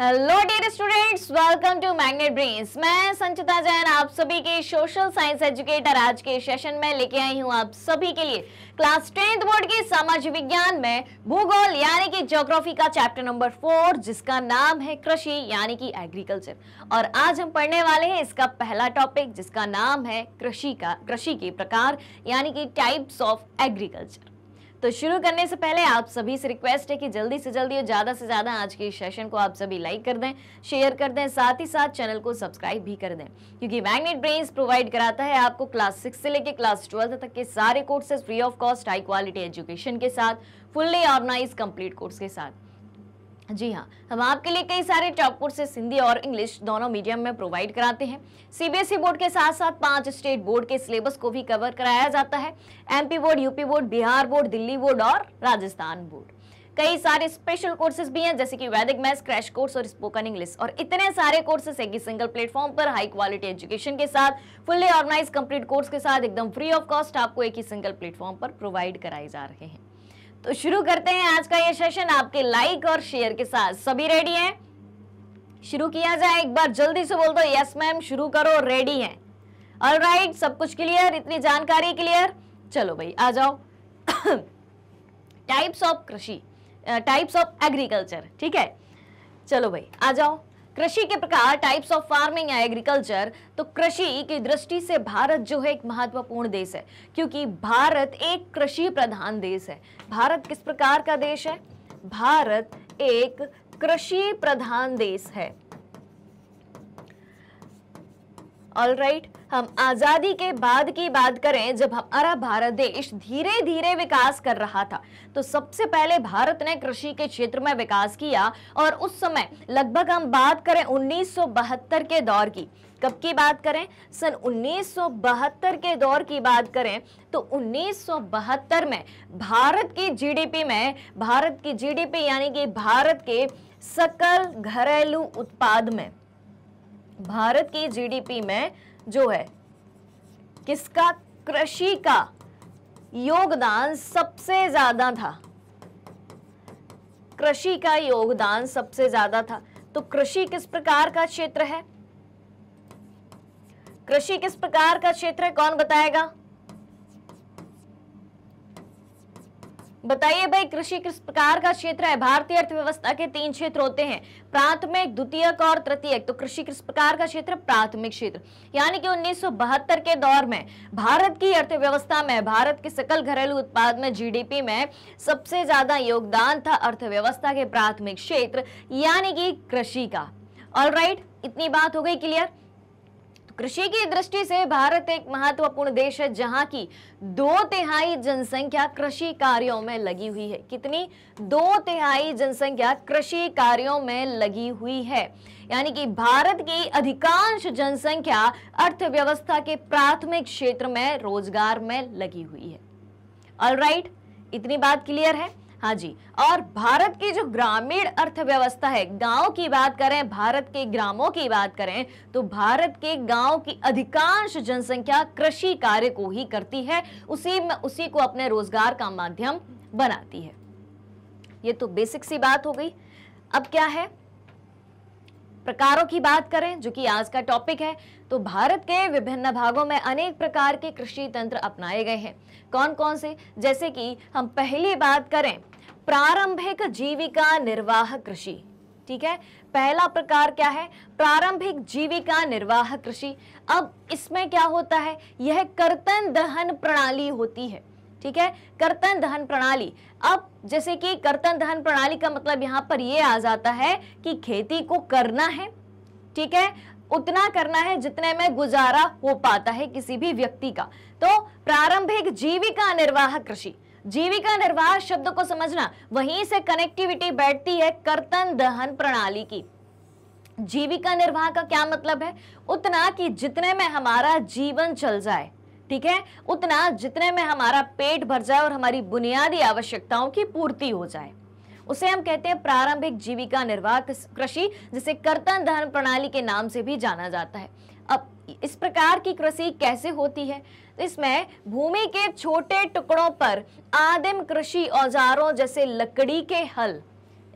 Hello dear students welcome to Magnet Brains मैं संचिता जैन आप सभी के सोशल साइंस एजुकेटर आज के सेशन में लेके आई हूँ आप सभी के लिए क्लास टेंथ बोर्ड के समाज विज्ञान में भूगोल यानी कि ज्योग्राफी का चैप्टर नंबर फोर जिसका नाम है कृषि यानी कि एग्रीकल्चर और आज हम पढ़ने वाले हैं इसका पहला टॉपिक जिसका नाम है कृषि का कृषि के प्रकार यानी कि टाइप्स ऑफ एग्रीकल्चर तो शुरू करने से पहले आप सभी से रिक्वेस्ट है कि जल्दी से जल्दी और ज़्यादा से ज़्यादा आज के सेशन को आप सभी लाइक कर दें शेयर कर दें साथ ही साथ चैनल को सब्सक्राइब भी कर दें क्योंकि मैग्नेट ब्रेन्स प्रोवाइड कराता है आपको क्लास सिक्स से लेकर क्लास ट्वेल्थ तक के सारे courses free of cost high quality education के साथ फुल्ली ऑर्गनाइज कंप्लीट कोर्स के साथ जी हाँ हम आपके लिए कई सारे टॉप कोर्सेस हिंदी और इंग्लिश दोनों मीडियम में प्रोवाइड कराते हैं सीबीएसई बोर्ड e के साथ साथ पांच स्टेट बोर्ड के सिलेबस को भी कवर कराया जाता है MP board UP board Bihar board Delhi board और राजस्थान बोर्ड कई सारे स्पेशल कोर्सेज भी हैं जैसे कि वैदिक मैथ्स क्रैश कोर्स और स्पोकन इंग्लिश और इतने सारे कोर्सेज एक कि सिंगल प्लेटफॉर्म पर हाई क्वालिटी एजुकेशन के साथ फुल्ली ऑर्गेनाइज कंप्लीट कोर्स के साथ एकदम फ्री ऑफ कॉस्ट आपको एक ही सिंगल प्लेटफॉर्म पर प्रोवाइड कराए जा रहे हैं तो शुरू करते हैं आज का ये सेशन आपके लाइक और शेयर के साथ सभी रेडी हैं शुरू किया जाए एक बार जल्दी से बोल दो यस मैम शुरू करो रेडी हैं ऑल राइट सब कुछ क्लियर इतनी जानकारी क्लियर चलो भाई आ जाओ टाइप्स ऑफ कृषि टाइप्स ऑफ एग्रीकल्चर ठीक है चलो भाई आ जाओ कृषि के प्रकार टाइप्स ऑफ फार्मिंग या एग्रीकल्चर तो कृषि की दृष्टि से भारत जो है एक महत्वपूर्ण देश है क्योंकि भारत एक कृषि प्रधान देश है भारत किस प्रकार का देश है भारत एक कृषि प्रधान देश है ऑल right, हम आज़ादी के बाद की बात करें जब हमारा भारत देश धीरे धीरे विकास कर रहा था तो सबसे पहले भारत ने कृषि के क्षेत्र में विकास किया और उस समय लगभग हम बात करें 1972 के दौर की कब की बात करें सन 1972 के दौर की बात करें तो 1972 में भारत की जीडीपी में भारत की जीडीपी यानी कि भारत के सकल घरेलू उत्पाद में भारत की जीडीपी में जो है किसका कृषि का योगदान सबसे ज्यादा था कृषि का योगदान सबसे ज्यादा था तो कृषि किस प्रकार का क्षेत्र है कृषि किस प्रकार का क्षेत्र है कौन बताएगा बताइए भाई कृषि किस प्रकार का क्षेत्र है भारतीय अर्थव्यवस्था के तीन क्षेत्र होते हैं प्राथमिक द्वितीयक और तृतीयक तो कृषि किस प्रकार का क्षेत्र प्राथमिक क्षेत्र यानी कि 1972 के दौर में भारत की अर्थव्यवस्था में भारत के सकल घरेलू उत्पाद में जीडीपी में सबसे ज्यादा योगदान था अर्थव्यवस्था के प्राथमिक क्षेत्र यानी कि कृषि का ऑल इतनी बात हो गई क्लियर कृषि की दृष्टि से भारत एक महत्वपूर्ण देश है जहां की दो तिहाई जनसंख्या कृषि कार्यों में लगी हुई है कितनी दो तिहाई जनसंख्या कृषि कार्यों में लगी हुई है यानी कि भारत की अधिकांश जनसंख्या अर्थव्यवस्था के प्राथमिक क्षेत्र में रोजगार में लगी हुई है ऑल right, इतनी बात क्लियर है हाँ जी और भारत की जो ग्रामीण अर्थव्यवस्था है गांव की बात करें भारत के ग्रामों की बात करें तो भारत के गांव की अधिकांश जनसंख्या कृषि कार्य को ही करती है उसी में उसी को अपने रोजगार का माध्यम बनाती है ये तो बेसिक सी बात हो गई अब क्या है प्रकारों की बात करें जो कि आज का टॉपिक है तो भारत के विभिन्न भागों में अनेक प्रकार के कृषि तंत्र अपनाए गए हैं कौन कौन से जैसे कि हम पहली बात करें प्रारंभिक जीविका निर्वाह कृषि ठीक है पहला प्रकार क्या है प्रारंभिक जीविका निर्वाह कृषि अब इसमें क्या होता है यह कर्तन दहन प्रणाली होती है ठीक है कर्तन दहन प्रणाली अब जैसे कि कर्तन दहन प्रणाली का मतलब यहाँ पर यह आ जाता है कि खेती को करना है ठीक है उतना करना है जितने में गुजारा हो पाता है किसी भी व्यक्ति का तो प्रारंभिक जीविका निर्वाह कृषि जीविका निर्वाह शब्द को समझना वहीं से कनेक्टिविटी बैठती है कर्तन दहन प्रणाली की जीविका निर्वाह का क्या मतलब है उतना कि जितने में हमारा जीवन चल जाए ठीक है उतना जितने में हमारा पेट भर जाए और हमारी बुनियादी आवश्यकताओं की पूर्ति हो जाए उसे हम कहते हैं प्रारंभिक जीविका निर्वाह कृषि जिसे कर्तन दहन प्रणाली के नाम से भी जाना जाता है अब इस प्रकार की कृषि कैसे होती है इसमें भूमि के छोटे टुकड़ों पर आदिम कृषि औजारों जैसे लकड़ी के हल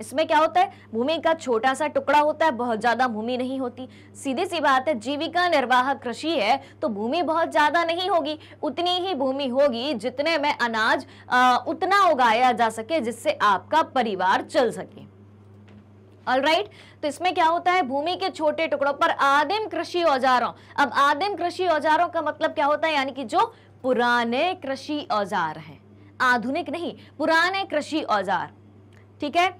इसमें क्या होता है भूमि का छोटा सा टुकड़ा होता है बहुत ज्यादा भूमि नहीं होती सीधी सी बात है जीविका निर्वाह कृषि है तो भूमि बहुत ज्यादा नहीं होगी उतनी ही भूमि होगी जितने में अनाज आ, उतना उगाया जा सके जिससे आपका परिवार चल सके ऑल राइट right? तो इसमें क्या होता है भूमि के छोटे टुकड़ों पर आदिम कृषि औजारों अब आदिम कृषि औजारों का मतलब क्या होता है यानी कि जो पुराने कृषि औजार हैं आधुनिक नहीं पुराने कृषि औजार ठीक है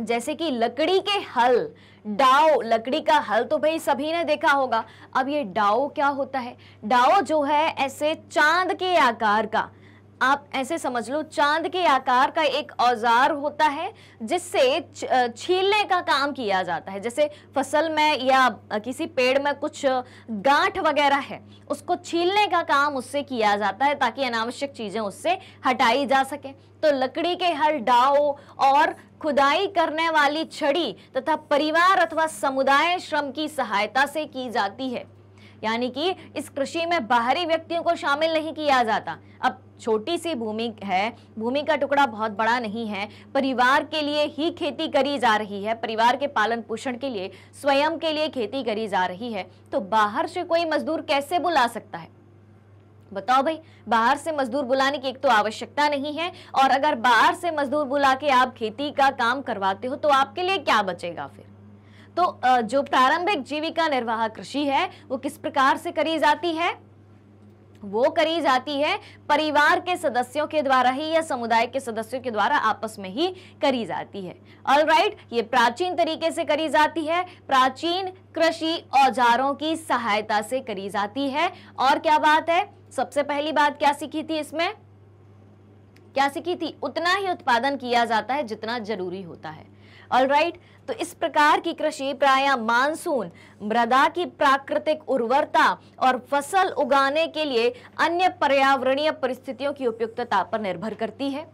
जैसे कि लकड़ी के हल डाओ लकड़ी का हल तो भाई सभी ने देखा होगा अब ये डाओ क्या होता है डाओ जो है ऐसे चांद के आकार का आप ऐसे समझ लो चांद के आकार का एक औजार होता है जिससे छीलने का काम किया जाता है जैसे फसल में या किसी पेड़ में कुछ गांठ वगैरह है उसको छीलने का काम उससे किया जाता है ताकि अनावश्यक चीज़ें उससे हटाई जा सके तो लकड़ी के हल डाओ और खुदाई करने वाली छड़ी तथा परिवार अथवा समुदाय श्रम की सहायता से की जाती है यानी कि इस कृषि में बाहरी व्यक्तियों को शामिल नहीं किया जाता अब छोटी सी भूमि है भूमि का टुकड़ा बहुत बड़ा नहीं है परिवार के लिए ही खेती करी जा रही है परिवार के पालन पोषण के लिए स्वयं के लिए खेती करी जा रही है तो बाहर से कोई मजदूर कैसे बुला सकता है बताओ भाई बाहर से मजदूर बुलाने की एक तो आवश्यकता नहीं है और अगर बाहर से मजदूर बुला के आप खेती का काम करवाते हो तो आपके लिए क्या बचेगा फिर तो जो प्रारंभिक जीविका निर्वाह कृषि है वो किस प्रकार से करी जाती है वो करी जाती है परिवार के सदस्यों के द्वारा ही या समुदाय के सदस्यों के द्वारा आपस में ही करी जाती है ऑल राइट right, ये प्राचीन तरीके से करी जाती है प्राचीन कृषि औजारों की सहायता से करी जाती है और क्या बात है सबसे पहली बात क्या सीखी थी इसमें क्या सीखी थी उतना ही उत्पादन किया जाता है जितना जरूरी होता है ऑलराइट तो इस प्रकार की कृषि प्राय मानसून मृदा की प्राकृतिक उर्वरता और फसल उगाने के लिए अन्य पर्यावरणीय परिस्थितियों की उपयुक्तता पर निर्भर करती है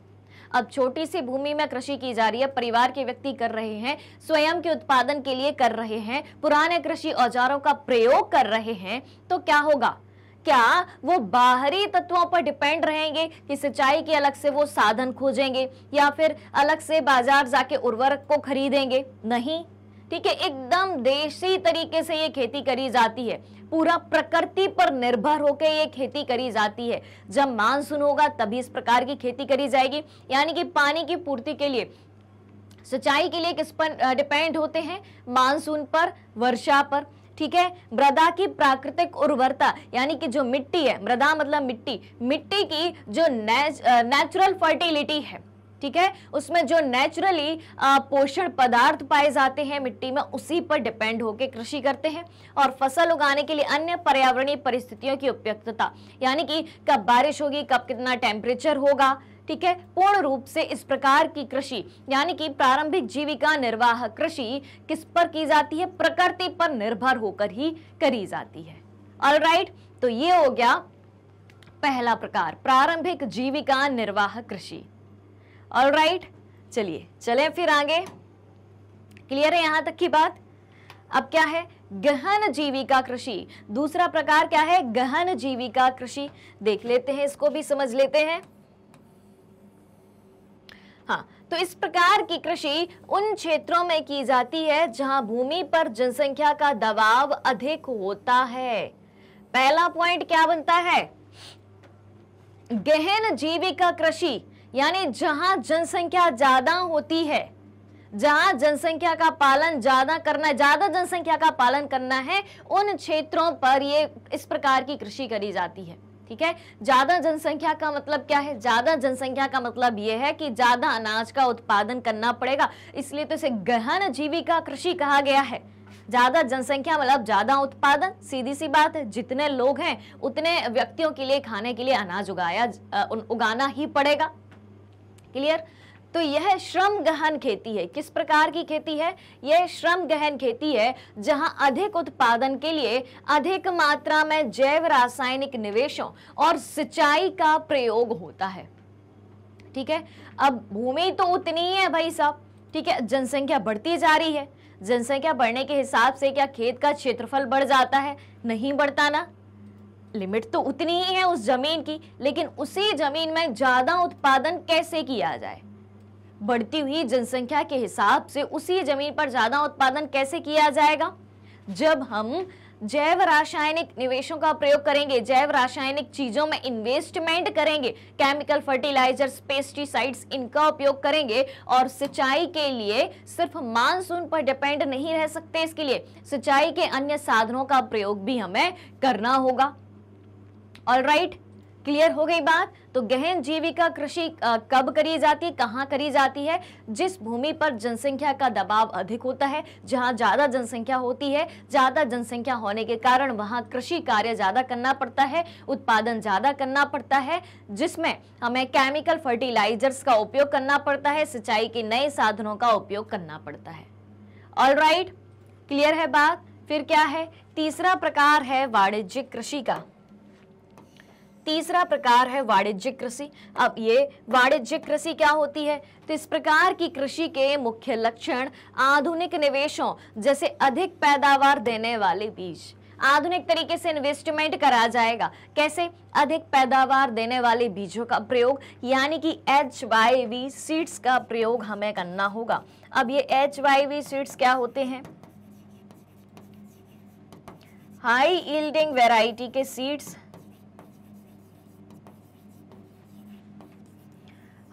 अब छोटी सी भूमि में कृषि की जा रही है परिवार के व्यक्ति कर रहे हैं स्वयं के उत्पादन के लिए कर रहे हैं पुराने कृषि औजारों का प्रयोग कर रहे हैं तो क्या होगा क्या वो बाहरी तत्वों पर डिपेंड रहेंगे कि सिंचाई के अलग से वो साधन खोजेंगे या फिर अलग से बाजार जाके उर्वरक को खरीदेंगे नहीं ठीक है एकदम देशी तरीके से ये खेती करी जाती है पूरा प्रकृति पर निर्भर होकर ये खेती करी जाती है जब मानसून होगा तभी इस प्रकार की खेती करी जाएगी यानी कि पानी की पूर्ति के लिए सिंचाई के लिए किस पर डिपेंड होते हैं मानसून पर वर्षा पर ठीक है मृदा की प्राकृतिक उर्वरता यानी कि जो मिट्टी है मृदा मतलब मिट्टी मिट्टी की जो नेचुरल फर्टिलिटी है ठीक है उसमें जो नेचुरली पोषण पदार्थ पाए जाते हैं मिट्टी में उसी पर डिपेंड होकर कृषि करते हैं और फसल उगाने के लिए अन्य पर्यावरणीय परिस्थितियों की उपयुक्तता यानी कि कब बारिश होगी कब कितना टेम्परेचर होगा ठीक है पूर्ण रूप से इस प्रकार की कृषि यानी कि प्रारंभिक जीविका निर्वाह कृषि किस पर की जाती है प्रकृति पर निर्भर होकर ही करी जाती है ऑल right, तो ये हो गया पहला प्रकार प्रारंभिक जीविका निर्वाह कृषि ऑल राइट चलिए चले फिर आगे क्लियर है यहां तक की बात अब क्या है गहन जीविका कृषि दूसरा प्रकार क्या है गहन जीविका कृषि देख लेते हैं इसको भी समझ लेते हैं हाँ तो इस प्रकार की कृषि उन क्षेत्रों में की जाती है जहां भूमि पर जनसंख्या का दबाव अधिक होता है पहला पॉइंट क्या बनता है गहन जीविका कृषि यानी जहां जनसंख्या ज्यादा होती है जहां जनसंख्या का पालन ज्यादा करना ज्यादा जनसंख्या का पालन करना है उन क्षेत्रों पर ये इस प्रकार की कृषि करी जाती है ठीक है ज्यादा जनसंख्या का मतलब क्या है ज्यादा जनसंख्या का मतलब यह है कि ज्यादा अनाज का उत्पादन करना पड़ेगा इसलिए तो इसे गहन जीविका कृषि कहा गया है ज्यादा जनसंख्या मतलब ज्यादा उत्पादन सीधी सी बात है जितने लोग हैं उतने व्यक्तियों के लिए खाने के लिए अनाज उगाया उगाना ही पड़ेगा क्लियर तो यह श्रम गहन खेती है किस प्रकार की खेती है यह श्रम गहन खेती है जहां अधिक उत्पादन के लिए अधिक मात्रा में जैव रासायनिक निवेशों और सिंचाई का प्रयोग होता है ठीक है अब भूमि तो उतनी ही है भाई साहब ठीक है जनसंख्या बढ़ती जा रही है जनसंख्या बढ़ने के हिसाब से क्या खेत का क्षेत्रफल बढ़ जाता है नहीं बढ़ता ना लिमिट तो उतनी ही है उस जमीन की लेकिन उसी जमीन में ज़्यादा उत्पादन कैसे किया जाए बढ़ती हुई जनसंख्या के हिसाब से उसी जमीन पर ज्यादा उत्पादन कैसे किया जाएगा जब हम जैव रासायनिक निवेशों का प्रयोग करेंगे जैव रासायनिक चीजों में इन्वेस्टमेंट करेंगे केमिकल फर्टिलाइजर्स पेस्टिसाइड्स इनका उपयोग करेंगे और सिंचाई के लिए सिर्फ मानसून पर डिपेंड नहीं रह सकते इसके लिए सिंचाई के अन्य साधनों का प्रयोग भी हमें करना होगा ऑल राइट right, क्लियर हो गई बात तो गहन जीविका कृषि कब करी जाती है कहाँ करी जाती है जिस भूमि पर जनसंख्या का दबाव अधिक होता है जहाँ ज़्यादा जनसंख्या होती है ज़्यादा जनसंख्या होने के कारण वहाँ कृषि कार्य ज़्यादा करना पड़ता है उत्पादन ज़्यादा करना पड़ता है जिसमें हमें केमिकल फर्टिलाइजर्स का उपयोग करना पड़ता है सिंचाई के नए साधनों का उपयोग करना पड़ता है ऑल क्लियर है बात फिर क्या है तीसरा प्रकार है वाणिज्यिक कृषि का तीसरा प्रकार है वाणिज्यिक कृषि अब ये वाणिज्यिक कृषि क्या होती है तो इस प्रकार की कृषि के मुख्य लक्षण आधुनिक निवेशों जैसे अधिक पैदावार देने वाले बीज आधुनिक तरीके से इन्वेस्टमेंट करा जाएगा कैसे अधिक पैदावार देने वाले बीजों का प्रयोग यानी कि एच वाई वी सीड्स का प्रयोग हमें करना होगा अब ये एच वाई वी सीड्स क्या होते हैं हाई ईल्डिंग वेराइटी के सीड्स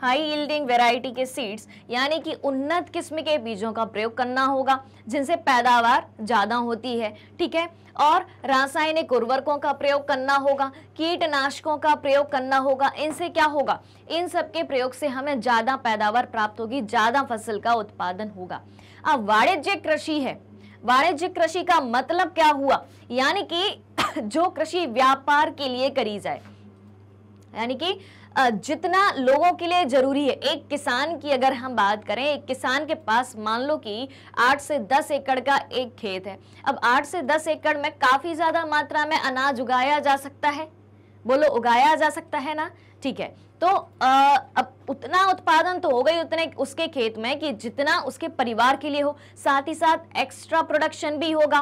हाई यील्डिंग वेराइटी के सीड्स यानी कि उन्नत किस्म के बीजों का प्रयोग करना होगा जिनसे पैदावार ज़्यादा होती है ठीक है और रासायनिक उर्वरकों का प्रयोग करना होगा कीटनाशकों का प्रयोग करना होगा इनसे क्या होगा इन सब के प्रयोग से हमें ज़्यादा पैदावार प्राप्त होगी ज़्यादा फसल का उत्पादन होगा अब वाणिज्यिक कृषि है वाणिज्यिक कृषि का मतलब क्या हुआ यानी कि जो कृषि व्यापार के लिए करी जाए यानी कि जितना लोगों के लिए ज़रूरी है एक किसान की अगर हम बात करें एक किसान के पास मान लो कि आठ से दस एकड़ का एक खेत है अब आठ से दस एकड़ में काफ़ी ज़्यादा मात्रा में अनाज उगाया जा सकता है बोलो उगाया जा सकता है ना ठीक है तो आ, अब उतना उत्पादन तो हो गई उतने उसके खेत में कि जितना उसके परिवार के लिए हो साथ ही साथ एक्स्ट्रा प्रोडक्शन भी होगा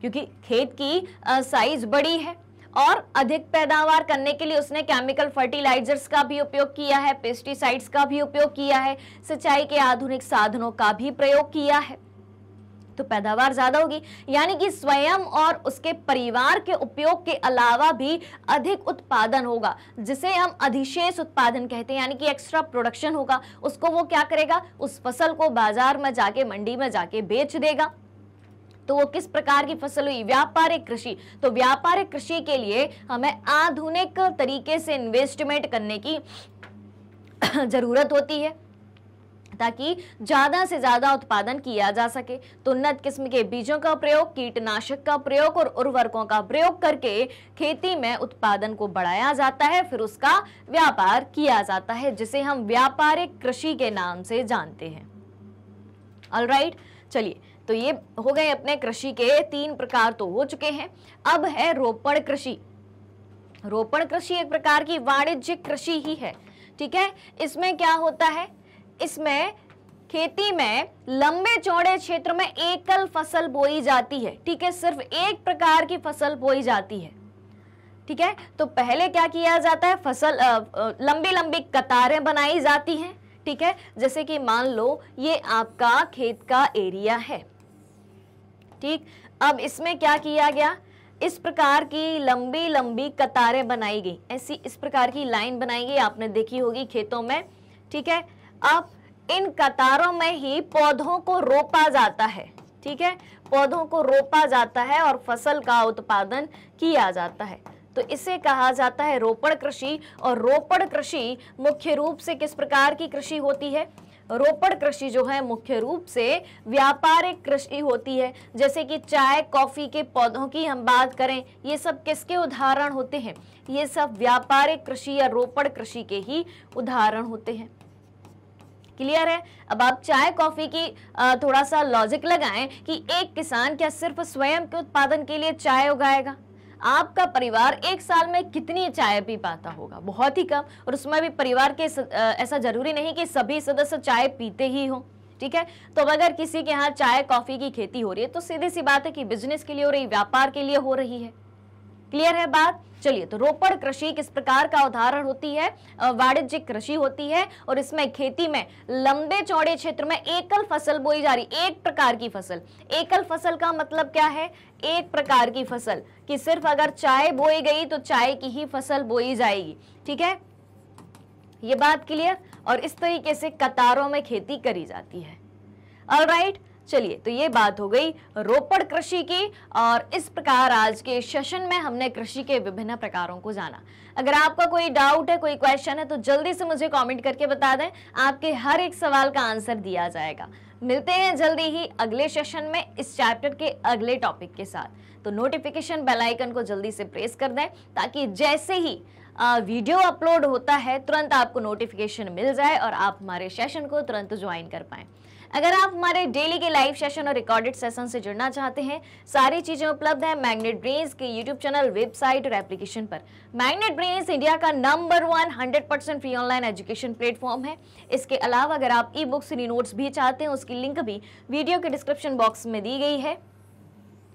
क्योंकि खेत की साइज बड़ी है और अधिक पैदावार करने के लिए उसने केमिकल फर्टिलाइजर्स का भी उपयोग किया है पेस्टिसाइड्स का भी उपयोग किया है सिंचाई के आधुनिक साधनों का भी प्रयोग किया है तो पैदावार ज्यादा होगी यानी कि स्वयं और उसके परिवार के उपयोग के अलावा भी अधिक उत्पादन होगा जिसे हम अधिशेष उत्पादन कहते हैं यानी कि एक्स्ट्रा प्रोडक्शन होगा उसको वो क्या करेगा उस फसल को बाजार में जाके मंडी में जाके बेच देगा तो वो किस प्रकार की फसल हुई व्यापारिक कृषि तो व्यापारिक कृषि के लिए हमें आधुनिक तरीके से इन्वेस्टमेंट करने की जरूरत होती है ताकि ज़्यादा से ज़्यादा उत्पादन किया जा सके तो उन्नत किस्म के बीजों का प्रयोग कीटनाशक का प्रयोग और उर्वरकों का प्रयोग करके खेती में उत्पादन को बढ़ाया जाता है फिर उसका व्यापार किया जाता है जिसे हम व्यापारिक कृषि के नाम से जानते हैं ऑलराइट right? चलिए तो ये हो गए अपने कृषि के तीन प्रकार तो हो चुके हैं अब है रोपण कृषि रोपण कृषि एक प्रकार की वाणिज्यिक कृषि ही है ठीक है इसमें क्या होता है इसमें खेती में लंबे चौड़े क्षेत्र में एकल फसल बोई जाती है ठीक है सिर्फ एक प्रकार की फसल बोई जाती है ठीक है तो पहले क्या किया जाता है फसल आ, आ, लंबी लंबी कतारें बनाई जाती हैं ठीक है जैसे कि मान लो ये आपका खेत का एरिया है ठीक अब इसमें क्या किया गया इस प्रकार की लंबी लंबी कतारें बनाई गई ऐसी इस प्रकार की लाइन बनाई गई आपने देखी होगी खेतों में ठीक है अब इन कतारों में ही पौधों को रोपा जाता है ठीक है पौधों को रोपा जाता है और फसल का उत्पादन किया जाता है तो इसे कहा जाता है रोपण कृषि और रोपण कृषि मुख्य रूप से किस प्रकार की कृषि होती है रोपड़ कृषि जो है मुख्य रूप से व्यापारिक कृषि होती है जैसे कि चाय कॉफी के पौधों की हम बात करें ये सब किसके उदाहरण होते हैं ये सब व्यापारिक कृषि या रोपड़ कृषि के ही उदाहरण होते हैं क्लियर है अब आप चाय कॉफी की थोड़ा सा लॉजिक लगाएं कि एक किसान क्या सिर्फ स्वयं के उत्पादन के लिए चाय उगाएगा आपका परिवार एक साल में कितनी चाय पी पाता होगा बहुत ही कम और उसमें भी परिवार के ऐसा जरूरी नहीं कि सभी सदस्य चाय पीते ही हो ठीक है तो अगर किसी के यहाँ चाय कॉफ़ी की खेती हो रही है तो सीधी सी बात है कि बिजनेस के लिए हो रही व्यापार के लिए हो रही है क्लियर है बात चलिए तो रोपड़ कृषि किस प्रकार का उदाहरण होती है वाणिज्यिक कृषि होती है और इसमें खेती में लंबे चौड़े क्षेत्र में एकल फसल बोई जा रही एक प्रकार की फसल एकल फसल का मतलब क्या है एक प्रकार की फसल कि सिर्फ अगर चाय बोई गई तो चाय की ही फसल बोई जाएगी ठीक है ये बात क्लियर और इस तरीके से कतारों में खेती करी जाती है ऑल राइट चलिए तो ये बात हो गई रोपड़ कृषि की और इस प्रकार आज के सेशन में हमने कृषि के विभिन्न प्रकारों को जाना अगर आपका कोई डाउट है कोई क्वेश्चन है तो जल्दी से मुझे कमेंट करके बता दें आपके हर एक सवाल का आंसर दिया जाएगा मिलते हैं जल्दी ही अगले सेशन में इस चैप्टर के अगले टॉपिक के साथ तो नोटिफिकेशन बेल आइकन को जल्दी से प्रेस कर दें ताकि जैसे ही वीडियो अपलोड होता है तुरंत आपको नोटिफिकेशन मिल जाए और आप हमारे सेशन को तुरंत ज्वाइन कर पाएँ अगर आप हमारे डेली के लाइव सेशन और रिकॉर्डेड सेशन से जुड़ना चाहते हैं सारी चीज़ें उपलब्ध है मैग्नेट ब्रेन्स के यूट्यूब चैनल वेबसाइट और एप्लीकेशन पर मैग्नेट ब्रेन्स इंडिया का number one hundred percent free online education platform है इसके अलावा अगर आप ई बुक्स नोट्स भी चाहते हैं उसकी लिंक भी वीडियो के डिस्क्रिप्शन बॉक्स में दी गई है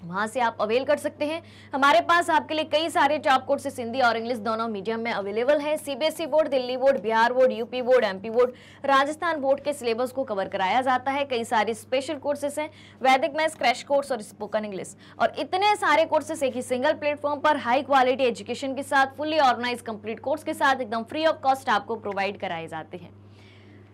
वहां से आप अवेल कर सकते हैं हमारे पास आपके लिए कई सारे जॉब कोर्सेस हिंदी और इंग्लिश दोनों मीडियम में अवेलेबल है CBSE board Delhi board Bihar board UP board MP board Rajasthan board के सिलेबस को कवर कराया जाता है कई सारे स्पेशल कोर्सेस हैं वैदिक मैथ्स क्रैश कोर्स और स्पोकन इंग्लिश और इतने सारे कोर्सेस एक ही सिंगल प्लेटफॉर्म पर हाई क्वालिटी एजुकेशन के साथ फुल्ली ऑर्गेनाइज कंप्लीट कोर्स के साथ एकदम फ्री ऑफ कॉस्ट आपको प्रोवाइड कराए जाते हैं